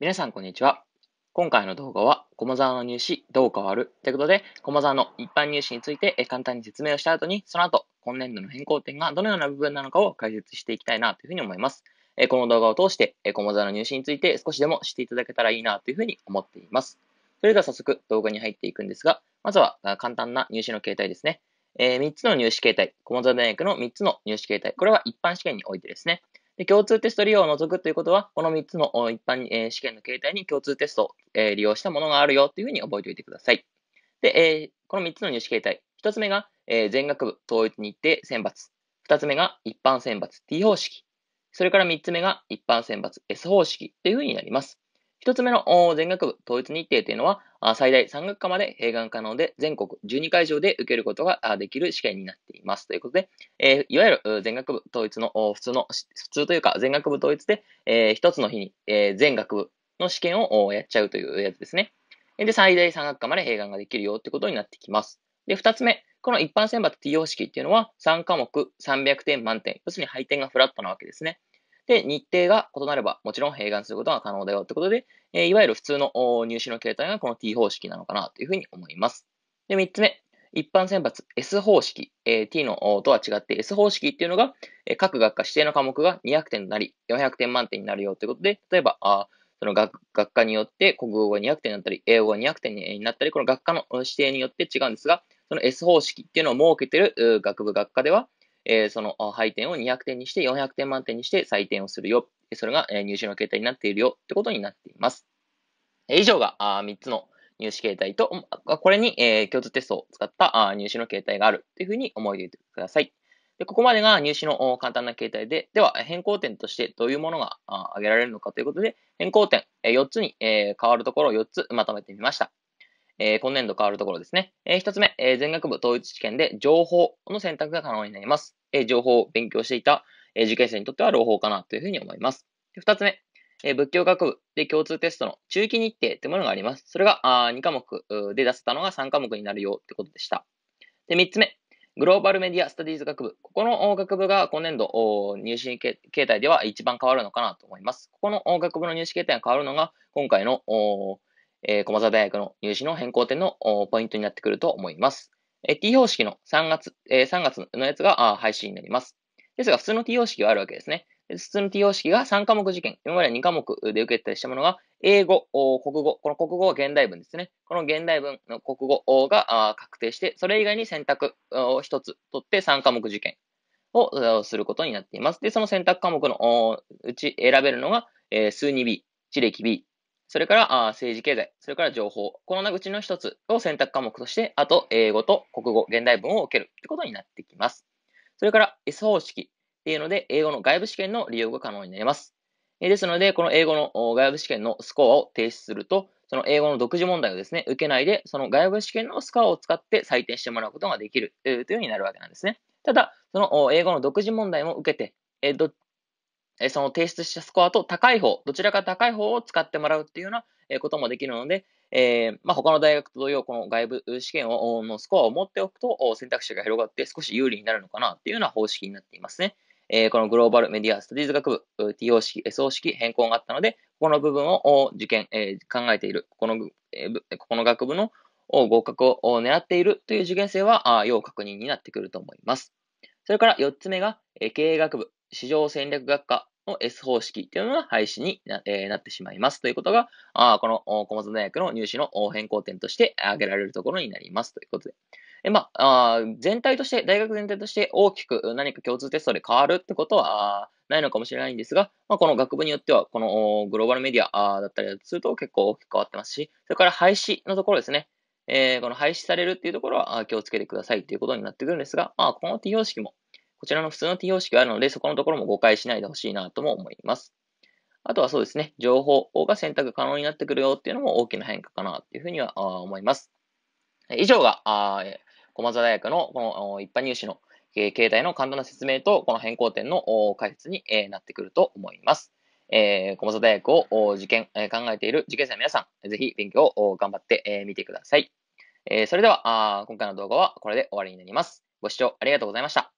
皆さん、こんにちは。今回の動画は、駒沢の入試どう変わるということで、駒沢の一般入試について簡単に説明をした後に、その後、今年度の変更点がどのような部分なのかを解説していきたいなというふうに思います。この動画を通して、駒沢の入試について少しでも知っていただけたらいいなというふうに思っています。それでは早速動画に入っていくんですが、まずは簡単な入試の形態ですね。えー、3つの入試形態、駒沢大学の3つの入試形態、これは一般試験においてですね。で、共通テスト利用を除くということは、この3つの一般に、えー、試験の形態に共通テストを、えー、利用したものがあるよというふうに覚えておいてください。で、えー、この3つの入試形態。1つ目が、えー、全学部統一日程選抜。2つ目が一般選抜 T 方式。それから3つ目が一般選抜 S 方式というふうになります。一つ目の全学部統一日程というのは、最大3学科まで併願可能で、全国12会場で受けることができる試験になっています。ということで、えいわゆる全学部統一の普通の、普通というか全学部統一で、え一つの日に、え全学部の試験をやっちゃうというやつですね。で、最大3学科まで併願ができるよってことになってきます。で、二つ目、この一般選抜 T 方式っていうのは3科目300点満点、要するに配点がフラットなわけですね。で、日程が異なれば、もちろん併願することが可能だよってことで、えいわゆる普通の入試の形態がこの T 方式なのかなというふうに思います。で、3つ目。一般選抜 S 方式、え T のとは違って S 方式っていうのが、え各学科指定の科目が200点となり、400点満点になるよということで、例えば、あその学学科によって国語が200点になったり、英語が200点になったり、この学科の指定によって違うんですが、その S 方式っていうのを設けてる学部学科では、えー、その配点を200点にして400点満点にして採点をするよ。それが、入試の形態になっているよってことになっています。以上が3つの入試形態と、これに、共通テストを使った入試の形態があるというふうに思い出てください。でここまでが入試の簡単な形態で、では変更点としてどういうものが挙げられるのかということで、変更点4つに変わるところを4つまとめてみました。今年度変わるところですね。1つ目、全学部統一試験で情報の選択が可能になります。え情報を勉強していた、え受験生にとっては朗報かなというふうに思います。二つ目、え仏教学部で共通テストの中期日程というものがあります。それがあ2科目で出せたのが3科目になるよということでした。で、3つ目、グローバルメディアスタディーズ学部。ここの学部が今年度入試形態では一番変わるのかなと思います。ここの学部の入試形態が変わるのが今回の、えー、駒澤大学の入試の変更点のポイントになってくると思います。t 方式の3月、え3月のやつが配信になります。ですが、普通の t 方式があるわけですね。普通の t 方式が3科目受験、今まで2科目で受けたりしたものが、英語、国語、この国語は現代文ですね。この現代文の国語が確定して、それ以外に選択を1つ取って3科目受験をすることになっています。で、その選択科目のうち選べるのが、え数 2B、地歴 B、それからあ政治経済、それから情報、このうちの一つを選択科目として、あと英語と国語、現代文を受けるってことになってきます。それから S 方式っていうので、英語の外部試験の利用が可能になります。ですので、この英語の外部試験のスコアを提出すると、その英語の独自問題をですね、受けないで、その外部試験のスコアを使って採点してもらうことができるというようになるわけなんですね。ただ、その英語の独自問題も受けて、えどえその提出したスコアと高い方、どちらか高い方を使ってもらうっていうようなこともできるので、えー、まあ、他の大学と同様、この外部試験をのスコアを持っておくと選択肢が広がって少し有利になるのかなっていうような方式になっていますね。えー、このグローバルメディアスタディーズ学部 TO 式、SO 式変更があったので、ここの部分を受験、えー、考えている、この、えここの学部の合格を狙っているという受験生は、あ要確認になってくると思います。それから4つ目が、え経営学部市場戦略学科の S 方式っていうのが廃止にな,、えー、なってしまいますということが、あこの小松大学の入試の変更点として挙げられるところになりますということで。えまあ、あ全体として、大学全体として大きく何か共通テストで変わるってことはないのかもしれないんですが、まあ、この学部によっては、このグローバルメディアだったりすると結構大きく変わってますし、それから廃止のところですね。えー、この廃止されるっていうところは気をつけてくださいということになってくるんですが、まあ、この T 方式もこちらの普通の t 方式があるので、そこのところも誤解しないでほしいなとも思います。あとはそうですね、情報が選択可能になってくるよっていうのも大きな変化かなというふうには思います。以上が、あ駒沢大学のこの一般入試の携帯の簡単な説明と、この変更点の解説になってくると思います。えー、駒沢大学を受験、え考えている受験生の皆さん、ぜひ勉強を頑張ってみ、えー、てください。えー、それではあ、今回の動画はこれで終わりになります。ご視聴ありがとうございました。